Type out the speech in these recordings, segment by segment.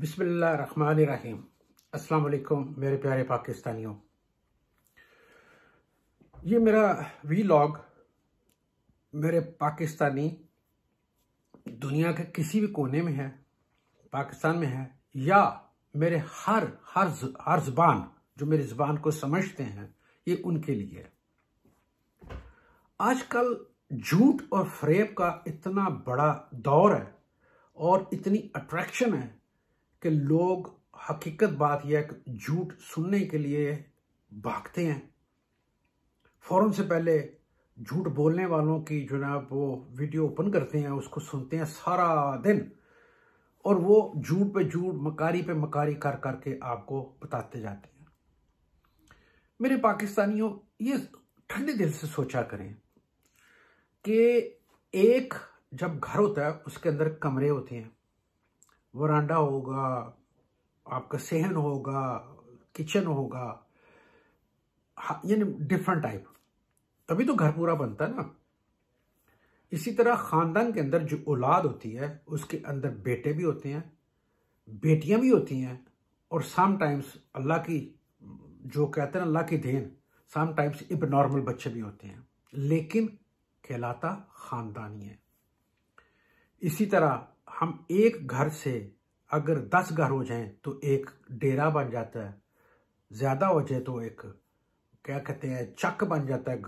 बिसमीम अस्सलाम वालेकुम मेरे प्यारे पाकिस्तानियों ये मेरा वी लॉग मेरे पाकिस्तानी दुनिया के किसी भी कोने में है पाकिस्तान में है या मेरे हर हर हर जबान जो मेरी जबान को समझते हैं ये उनके लिए है आजकल झूठ और फ्रेब का इतना बड़ा दौर है और इतनी अट्रैक्शन है कि लोग हकीकत बात यह झूठ सुनने के लिए भागते हैं फ़ौरन से पहले झूठ बोलने वालों की जो ना वो वीडियो ओपन करते हैं उसको सुनते हैं सारा दिन और वो झूठ पे झूठ मकारी पे मकारी कर करके आपको बताते जाते हैं मेरे पाकिस्तानियों ये ठंडे दिल से सोचा करें कि एक जब घर होता है उसके अंदर कमरे होते हैं वरांडा होगा आपका सेहन होगा किचन होगा हाँ, यानी डिफरेंट टाइप तभी तो घर पूरा बनता है ना इसी तरह खानदान के अंदर जो औलाद होती है उसके अंदर बेटे भी होते हैं बेटियां भी होती हैं और सम टाइम्स अल्लाह की जो कहते हैं अल्लाह की देन टाइम्स इब नॉर्मल बच्चे भी होते हैं लेकिन कहलाता खानदानी है इसी तरह हम एक घर से अगर दस घर हो जाएं तो एक डेरा बन जाता है ज़्यादा हो जाए तो एक क्या कहते हैं चक बन जाता है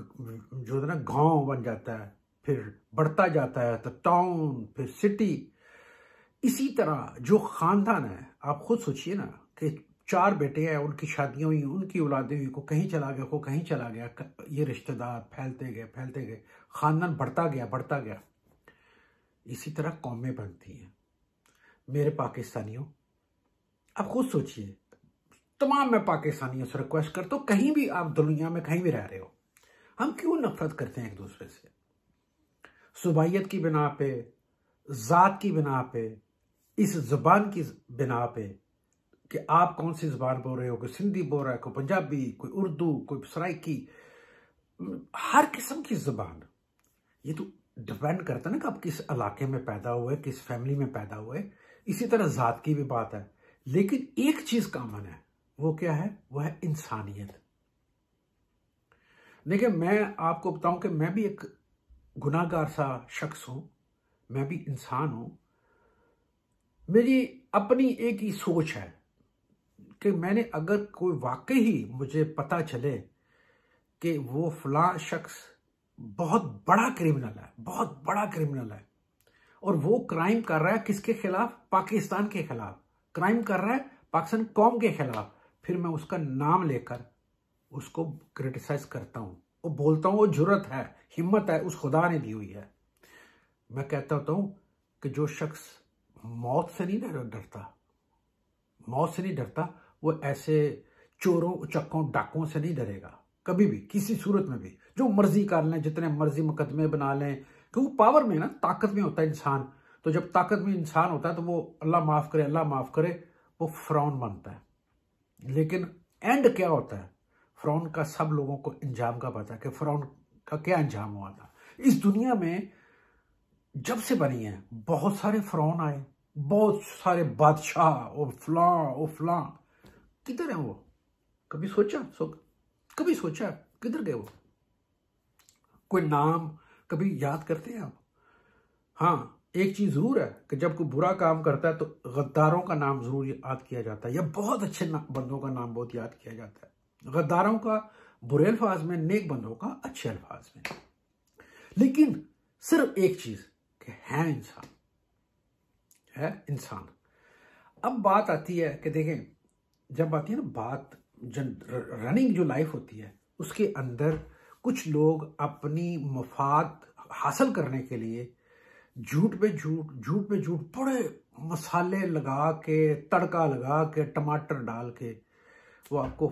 जो है ना गांव बन जाता है फिर बढ़ता जाता है तो टाउन फिर सिटी इसी तरह जो ख़ानदान है आप खुद सोचिए ना कि चार बेटे हैं उनकी शादियां हुई उनकी औलादें हुई को कहीं चला गया को कहीं चला गया ये रिश्तेदार फैलते गए फैलते गए ख़ानदान बढ़ता गया बढ़ता गया इसी तरह कौमें बनती हैं मेरे पाकिस्तानियों अब खुद सोचिए तमाम मैं पाकिस्तानियों से रिक्वेस्ट करता हूँ कहीं भी आप दुनिया में कहीं भी रह रहे हो हम क्यों नफरत करते हैं एक दूसरे से सुबाइत की बिना पे ज़ात की बिना पे इस ज़बान की बिना पे कि आप कौन सी ज़बान बोल रहे हो कोई सिंधी बोल रहा है कोई पंजाबी कोई उर्दू कोई सराइकी हर किस्म की ज़बान ये तो डिपेंड करता है ना कि आप किस इलाके में पैदा हुए किस फैमिली में पैदा हुए इसी तरह ज़ात की भी बात है लेकिन एक चीज़ कॉमन है वो क्या है वह है इंसानियत देखिए मैं आपको बताऊं कि मैं भी एक गुनागार सा शख्स हूं मैं भी इंसान हूं मेरी अपनी एक ही सोच है कि मैंने अगर कोई वाकई ही मुझे पता चले कि वो फला शख्स बहुत बड़ा क्रिमिनल है बहुत बड़ा क्रिमिनल है और वो क्राइम कर रहा है किसके खिलाफ पाकिस्तान के खिलाफ क्राइम कर रहा है पाकिस्तान कौम के खिलाफ फिर मैं उसका नाम लेकर उसको क्रिटिसाइज करता हूं वो बोलता हूं वो जरूरत है हिम्मत है उस खुदा ने दी हुई है मैं कहता होता हूं कि जो शख्स मौत से नहीं ना डरता मौत से नहीं डरता वो ऐसे चोरों उचक्कों डाकुओं से नहीं डरेगा कभी भी किसी सूरत में भी जो मर्जी कर लें जितने मर्जी मुकदमे बना लें क्योंकि पावर में ना ताकत में होता है इंसान तो जब ताकत में इंसान होता है तो वो अल्लाह माफ करे अल्लाह माफ करे वो फ्रॉन बनता है लेकिन एंड क्या होता है फ्रॉन का सब लोगों को इंजाम का पता है कि फ़्रॉन का क्या इंजाम हुआ था इस दुनिया में जब से बनी है बहुत सारे फ्रॉन आए बहुत सारे बादशाह ओ फ्लॉ ओ फ्लॉ किधर है वो कभी सोचा सो कभी सोचा किधर गए वो कोई नाम कभी याद करते हैं आप हाँ एक चीज जरूर है कि जब कोई बुरा काम करता है तो गद्दारों का नाम जरूर याद किया जाता है या बहुत अच्छे बंदों का नाम बहुत याद किया जाता है गद्दारों का बुरे अल्फाज में नेक बंदों का अच्छे अल्फाज में लेकिन सिर्फ एक चीज कि है इंसान है इंसान अब बात आती है कि देखें जब आती है ना बात जन रनिंग जो लाइफ होती है उसके अंदर कुछ लोग अपनी मफाद हासिल करने के लिए झूठ पे झूठ झूठ पे झूठ बड़े मसाले लगा के तड़का लगा के टमाटर डाल के वो आपको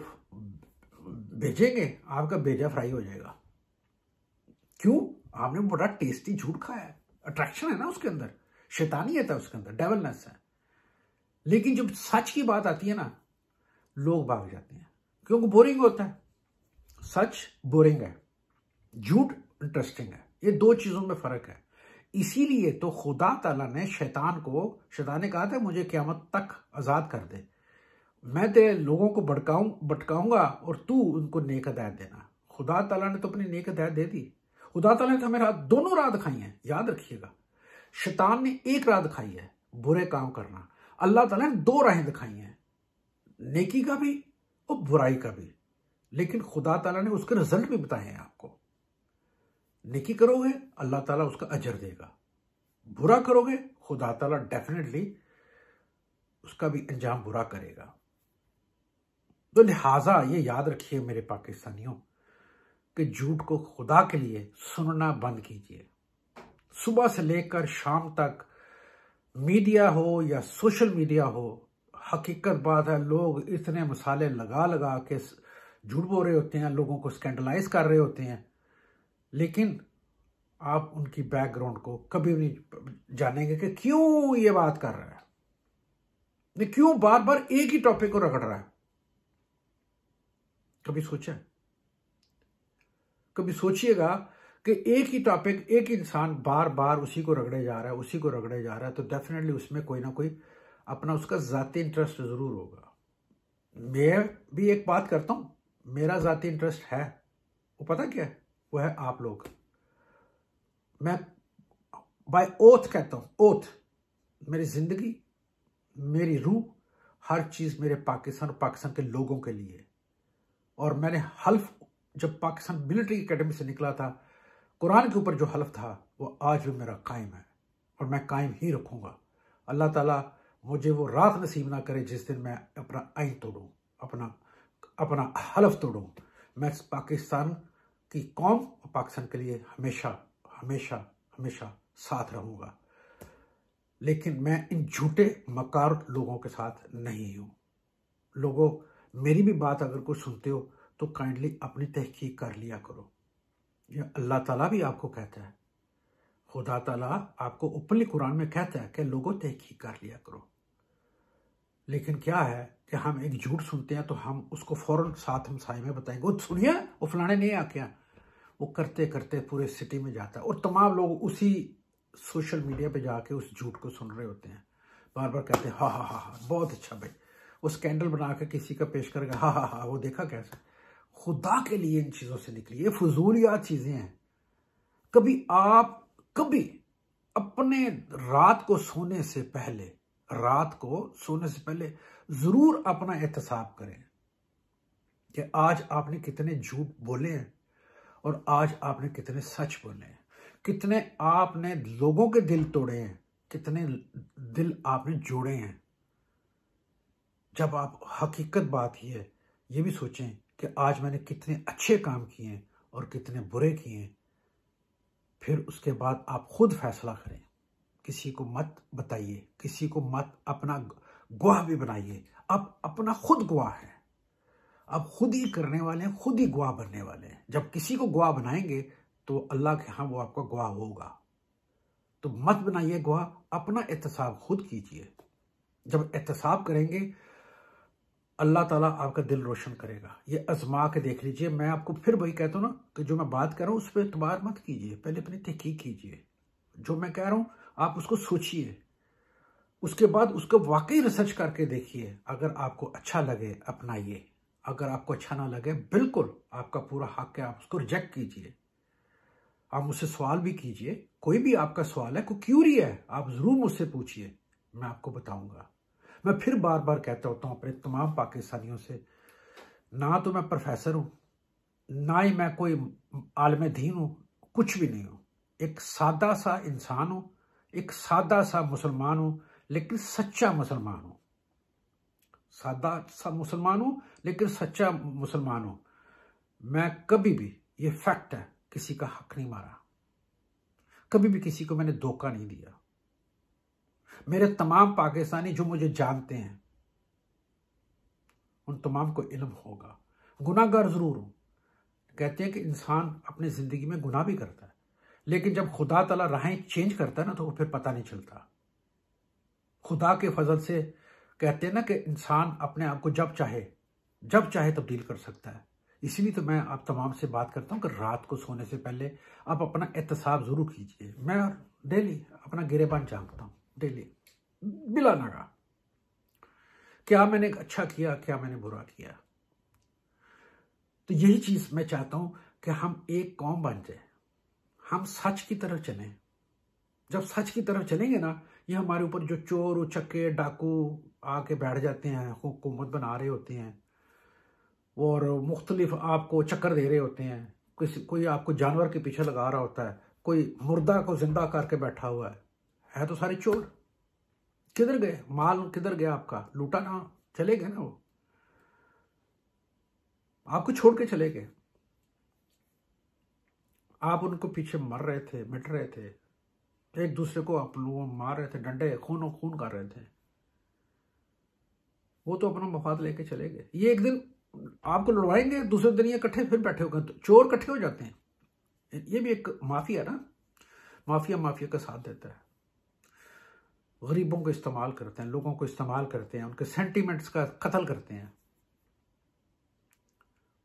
भेजेंगे आपका भेजा फ्राई हो जाएगा क्यों आपने बड़ा टेस्टी झूठ खाया है अट्रैक्शन है ना उसके अंदर शैतानियत है उसके अंदर डेवलनेस है लेकिन जब सच की बात आती है ना लोग भाग जाते हैं क्योंकि बोरिंग होता है सच बोरिंग है झूठ इंटरेस्टिंग है ये दो चीजों में फर्क है इसीलिए तो खुदा तला ने शैतान को शैतान ने कहा था मुझे क्यामत तक आजाद कर दे मैं तेरे लोगों को भड़काऊं भटकाऊंगा और तू उनको नेक हदायत देना खुदा तला ने तो अपनी नेक हदायत दे दी खुदा तला ने तो हमें रात दोनों रात दिखाई है याद रखिएगा शैतान ने एक रात दिखाई है बुरे काम करना अल्लाह तला ने दो राहें दिखाई हैं नेकी का भी और बुराई का भी लेकिन खुदा ताला ने उसके रिजल्ट भी बताए हैं आपको नेकी करोगे अल्लाह ताला उसका अजर देगा बुरा करोगे खुदा ताला डेफिनेटली उसका भी अंजाम बुरा करेगा तो लिहाजा ये याद रखिए मेरे पाकिस्तानियों कि झूठ को खुदा के लिए सुनना बंद कीजिए सुबह से लेकर शाम तक मीडिया हो या सोशल मीडिया हो हकीकत बात है लोग इतने मसाले लगा लगा के झूठ बोल रहे होते हैं लोगों को स्कैंडलाइज कर रहे होते हैं लेकिन आप उनकी बैकग्राउंड को कभी नहीं जानेंगे कि क्यों ये बात कर रहा है ये क्यों बार बार एक ही टॉपिक को रगड़ रहा है कभी सोचा कभी सोचिएगा कि एक ही टॉपिक एक इंसान बार बार उसी को रगड़े जा रहा है उसी को रगड़े जा रहा है तो डेफिनेटली उसमें कोई ना कोई अपना उसका ज़ाती इंटरेस्ट ज़रूर होगा मैं भी एक बात करता हूँ मेरा ज़ाती इंटरेस्ट है वो पता क्या है वो है आप लोग मैं बाय ओथ कहता हूँ ओथ मेरी ज़िंदगी मेरी रूह हर चीज़ मेरे पाकिस्तान और पाकिस्तान के लोगों के लिए और मैंने हल्फ जब पाकिस्तान मिलिट्री अकेडमी से निकला था कुरान के ऊपर जो हल्फ था वो आज भी मेरा कायम है और मैं कायम ही रखूंगा अल्लाह ताला मुझे वो रात नसीब ना करे जिस दिन मैं अपना आइन तोड़ूँ अपना अपना हलफ तोड़ूँ मैं पाकिस्तान की कौम और पाकिस्तान के लिए हमेशा हमेशा हमेशा साथ रहूँगा लेकिन मैं इन झूठे मकार लोगों के साथ नहीं हूँ लोगों मेरी भी बात अगर कोई सुनते हो तो काइंडली अपनी तहकीक कर लिया करो या अल्लाह ताला भी आपको कहता है खुदा ताला आपको ओपनली कुरान में कहता है कि लोगों तहकीक कर लिया करो लेकिन क्या है कि हम एक झूठ सुनते हैं तो हम उसको फौरन साथ हम साए में बताएंगे वो सुनिए वो फलाने नहीं आ क्या वो करते करते पूरे सिटी में जाता है और तमाम लोग उसी सोशल मीडिया पे जाके उस झूठ को सुन रहे होते हैं बार बार कहते हैं हा हा हा हा बहुत अच्छा भाई वो स्कैंडल बना के किसी का पेश करके हा हा हा वो देखा कैसे खुदा के लिए इन चीज़ों से निकली ये फजूलियात चीज़ें हैं कभी आप कभी अपने रात को सोने से पहले रात को सोने से पहले जरूर अपना एहतसाब करें कि आज आपने कितने झूठ बोले हैं और आज आपने कितने सच बोले हैं कितने आपने लोगों के दिल तोड़े हैं कितने दिल आपने जोड़े हैं जब आप हकीकत बात ही है ये भी सोचें कि आज मैंने कितने अच्छे काम किए हैं और कितने बुरे किए हैं फिर उसके बाद आप खुद फैसला करें किसी को मत बताइए किसी को मत अपना गवाह भी बनाइए आप अपना खुद गवाह है आप खुद ही करने वाले हैं खुद ही गवाह बनने वाले हैं जब किसी को गवाह बनाएंगे तो अल्लाह के हाँ वो आपका गवाह होगा तो मत बनाइए गवाह अपना एहतसाब खुद कीजिए जब एहतसाब करेंगे अल्लाह ताला आपका दिल रोशन करेगा ये आजमा के देख लीजिए मैं आपको फिर वही कहता हूँ ना कि जो मैं बात कर रहा हूँ उस पर एतबार मत कीजिए पहले अपनी तहकीक कीजिए जो मैं कह रहा हूं आप उसको सोचिए उसके बाद उसको वाकई रिसर्च करके देखिए अगर आपको अच्छा लगे अपनाइए अगर आपको अच्छा ना लगे बिल्कुल आपका पूरा हक है आप उसको रिजेक्ट कीजिए आप मुझसे सवाल भी कीजिए कोई भी आपका सवाल है कोई क्यूरी है आप ज़रूर मुझसे पूछिए मैं आपको बताऊंगा मैं फिर बार बार कहता होता हूँ अपने तमाम पाकिस्तानियों से ना तो मैं प्रोफेसर हूं ना ही मैं कोई आलम दीन हूं कुछ भी नहीं हूं एक सादा सा इंसान हो एक सादा सा मुसलमान हो लेकिन सच्चा मुसलमान हो सादा सा मुसलमान हो लेकिन सच्चा मुसलमान हो मैं कभी भी ये फैक्ट है किसी का हक नहीं मारा कभी भी किसी को मैंने धोखा नहीं दिया मेरे तमाम पाकिस्तानी जो मुझे जानते हैं उन तमाम को इलम होगा गुनागार जरूर हूं कहते हैं कि इंसान अपनी जिंदगी में गुना भी करता है लेकिन जब खुदा तला राहें चेंज करता है ना तो वो फिर पता नहीं चलता खुदा के फजल से कहते हैं ना कि इंसान अपने आप को जब चाहे जब चाहे तब्दील कर सकता है इसीलिए तो मैं आप तमाम से बात करता हूँ कि रात को सोने से पहले आप अपना एहतसाब ज़रूर कीजिए मैं डेली अपना गिरेबान जागता हूँ डेली बिला नगा क्या मैंने अच्छा किया क्या मैंने बुरा किया तो यही चीज़ मैं चाहता हूं कि हम एक कौम बन जाए हम सच की तरफ चले जब सच की तरफ चलेंगे ना ये हमारे ऊपर जो चोर उचक्के डाकू आके बैठ जाते हैं हुकूमत बना रहे होते हैं और मुख्तलिफ आपको चक्कर दे रहे होते हैं किसी कोई आपको जानवर के पीछे लगा रहा होता है कोई मुर्दा को जिंदा करके बैठा हुआ है है तो सारे चोर किधर गए माल किधर गया आपका लूटा ना चले गए ना वो आपको छोड़ के चले गए आप उनको पीछे मर रहे थे मिट रहे थे एक दूसरे को आप लोग मार रहे थे डंडे खून खून कर रहे थे वो तो अपना मफाद लेके चले गए ये एक दिन आपको लड़वाएंगे दूसरे दिन ये इकट्ठे फिर बैठे हो गए तो चोर इकट्ठे हो जाते हैं ये भी एक माफिया ना माफिया माफिया का साथ देता है गरीबों को इस्तेमाल करते हैं लोगों को इस्तेमाल करते हैं उनके सेंटीमेंट्स का कत्ल करते हैं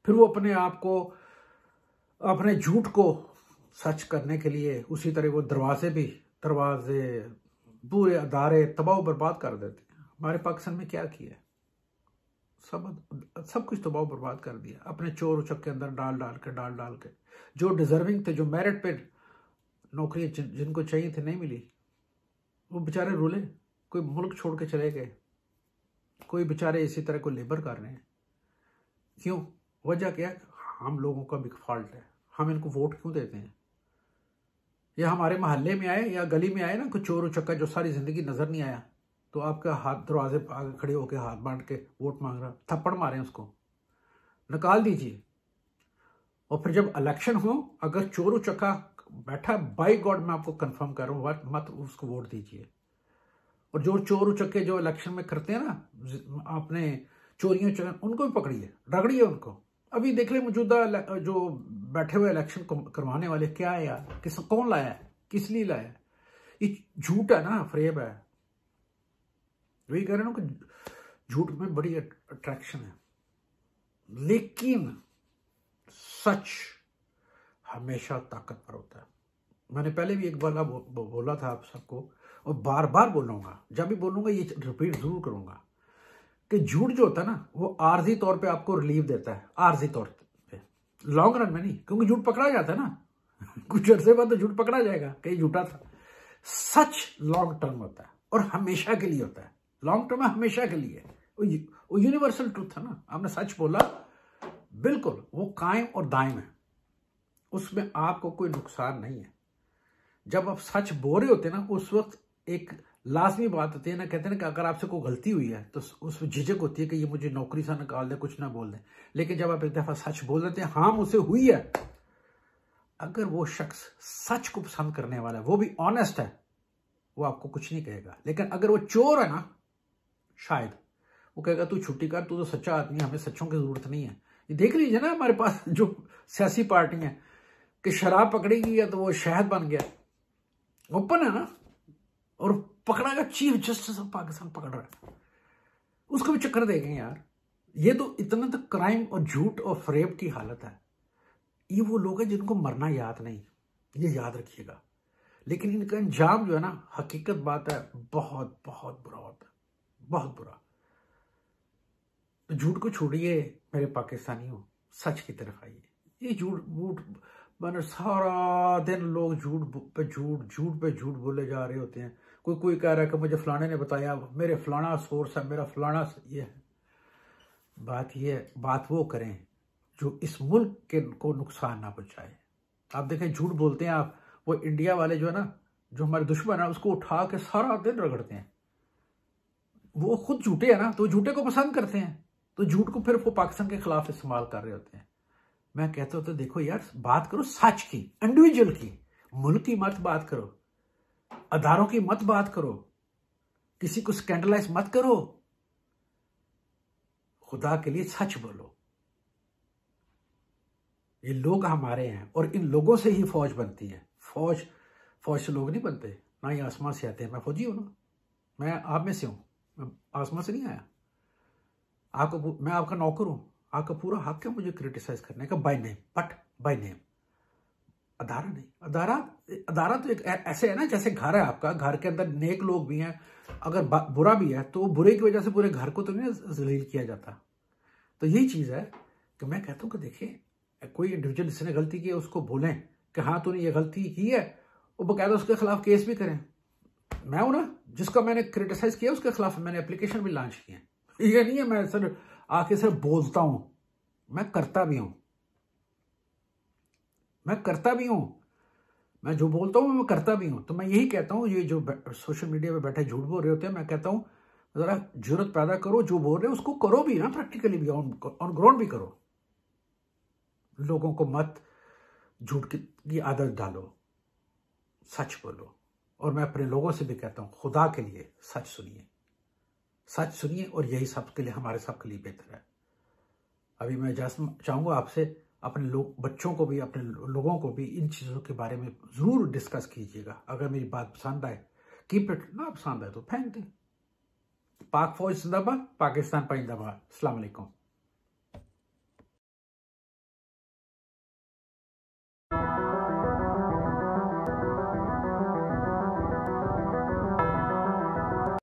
फिर वो अपने आप को अपने झूठ को सच करने के लिए उसी तरह वो दरवाजे भी दरवाजे पूरे अदारे तबाह बर्बाद कर देते हैं हमारे पाकिस्तान में क्या किया सब सब कुछ तबाह बर्बाद कर दिया अपने चोर उचक के अंदर डाल डाल के डाल डाल के जो डिजर्विंग थे जो मेरिट पे नौकरी जिन, जिनको चाहिए थी नहीं मिली वो बेचारे रुले कोई मुल्क छोड़ के चले गए कोई बेचारे इसी तरह को लेबर कर रहे हैं क्यों वजह क्या हम लोगों का बिग फॉल्ट है हम इनको वोट क्यों देते हैं या हमारे मोहल्ले में आए या गली में आए ना कुछ चोर उचक्का जो सारी जिंदगी नजर नहीं आया तो आपका हाथ दरवाजे आगे खड़े होकर हाथ बांट के वोट मांग रहा थप्पड़ मारे उसको निकाल दीजिए और फिर जब इलेक्शन हो अगर चोर उचक्का बैठा बाई गॉड मैं आपको कंफर्म कर रहा हूँ मत उसको वोट दीजिए और जो चोर उचक्के जो इलेक्शन में करते हैं ना आपने चोरियों उनको भी पकड़िए रगड़िए उनको अभी देख ले मौजूदा जो बैठे हुए इलेक्शन करवाने वाले क्या यार किस कौन लाया किस लिए लाया ये झूठ है ना फ्रेब है वही कह रहे ना कि झूठ में बड़ी अट्रैक्शन है लेकिन सच हमेशा ताकत पर होता है मैंने पहले भी एक बार बो, बो, बोला था आप सबको और बार बार बोलूंगा जब भी बोलूंगा ये रिपीट जरूर करूंगा कि झूठ जो होता है ना वो आरजी तौर पे आपको रिलीफ देता है आरजी तौर लॉन्ग रन में नहीं क्योंकि झूठ पकड़ा जाता है ना कुछ अरसे बाद तो झूठ पकड़ा जाएगा कहीं झूठा था सच लॉन्ग टर्म होता है और हमेशा के लिए होता है लॉन्ग टर्म है हमेशा के लिए वो यूनिवर्सल ट्रूथ था ना आपने सच बोला बिल्कुल वो कायम और दायम है उसमें आपको कोई नुकसान नहीं है जब आप सच बोल रहे होते ना उस वक्त एक लाजमी बात होती है ना कहते हैं कि अगर आपसे कोई गलती हुई है तो उस झिझक होती है कि ये मुझे नौकरी से निकाल दे कुछ ना बोल दे लेकिन जब आप एक दफ़ा सच बोल देते हैं हाँ मुझसे हुई है अगर वो शख्स सच को पसंद करने वाला है वो भी ऑनेस्ट है वो आपको कुछ नहीं कहेगा लेकिन अगर वो चोर है ना शायद वो कहेगा तू छुट्टी कर तू तो सच्चा आदमी हमें सच्चों की जरूरत नहीं है ये देख लीजिए ना हमारे पास जो सियासी पार्टी है कि शराब पकड़ी गई है तो वो शहद बन गया ओपन है ना और पकड़ा गया चीफ जस्टिस ऑफ पाकिस्तान पकड़ रहा है उसको भी चक्कर देंगे यार ये तो इतना तो क्राइम और झूठ और फ्रेब की हालत है ये वो लोग हैं जिनको मरना याद नहीं ये याद रखिएगा लेकिन इनका अंजाम जो है ना हकीकत बात है बहुत बहुत बुरा होता है बहुत बुरा तो झूठ को छोड़िए मेरे पाकिस्तानियों सच की तरफ आइए ये झूठ वूठ मैंने सारा दिन लोग झूठ पे झूठ झूठ पे झूठ बोले जा रहे होते हैं कोई कोई कह रहा है कि मुझे फलाने ने बताया मेरे फलाना सोर्स है मेरा फलाना ये है बात ये बात वो करें जो इस मुल्क के को नुकसान ना पहुंचाए आप देखें झूठ बोलते हैं आप वो इंडिया वाले जो है ना जो हमारे दुश्मन है उसको उठा के सारा दिन रगड़ते हैं वो खुद झूठे हैं ना तो झूठे को पसंद करते हैं तो झूठ को फिर वो पाकिस्तान के खिलाफ इस्तेमाल कर रहे होते हैं मैं कहता हूं तो देखो यार बात करो सच की इंडिविजुअल की मुल्क की मत बात करो अधारों की मत बात करो किसी को स्कैंडलाइज मत करो खुदा के लिए सच बोलो ये लोग हमारे हैं और इन लोगों से ही फौज बनती है फौज फौज से लोग नहीं बनते ना ही आसमान से आते हैं मैं फौजी हूं ना मैं आप में से हूं मैं आसमान से नहीं आया आपको मैं आपका नौकर हूं आपका पूरा हक है मुझे क्रिटिसाइज करने का by name but by name अदारा नहीं अदारा अदारा तो एक ऐसे है ना जैसे घर है आपका घर के अंदर नेक लोग भी हैं अगर बुरा भी है तो बुरे की वजह से पूरे घर को तो नहीं जलील किया जाता तो यही चीज़ है कि मैं कहता हूँ कि देखिए कोई इंडिविजुअल जिसने गलती की है उसको बोलें कि हाँ तूने ये गलती की है वो बकायदा उसके खिलाफ केस भी करें मैं हूं ना जिसका मैंने क्रिटिसाइज किया उसके खिलाफ मैंने एप्लीकेशन भी लॉन्च किए ये नहीं है मैं सर आके सर बोलता हूँ मैं करता भी हूँ मैं करता भी हूं मैं जो बोलता हूं मैं करता भी हूं तो मैं यही कहता हूं ये जो सोशल मीडिया पे बैठे झूठ बोल रहे होते हैं मैं कहता हूं ज़रा जरूरत पैदा करो जो बोल रहे हो उसको करो भी ना प्रैक्टिकली भी ऑन ग्राउंड भी करो लोगों को मत झूठ की आदत डालो सच बोलो और मैं अपने लोगों से भी कहता हूं खुदा के लिए सच सुनिए सच सुनिए और यही सबके लिए हमारे सबके लिए बेहतर है अभी मैं जैसा चाहूंगा आपसे अपने लोग बच्चों को भी अपने लोगों को भी इन चीज़ों के बारे में ज़रूर डिस्कस कीजिएगा अगर मेरी बात पसंद आए कीप इट ना पसंद आए तो फेंक दें पाक फौज जिंदाबाद पाकिस्तान पर जिंदाबाद अलैक्म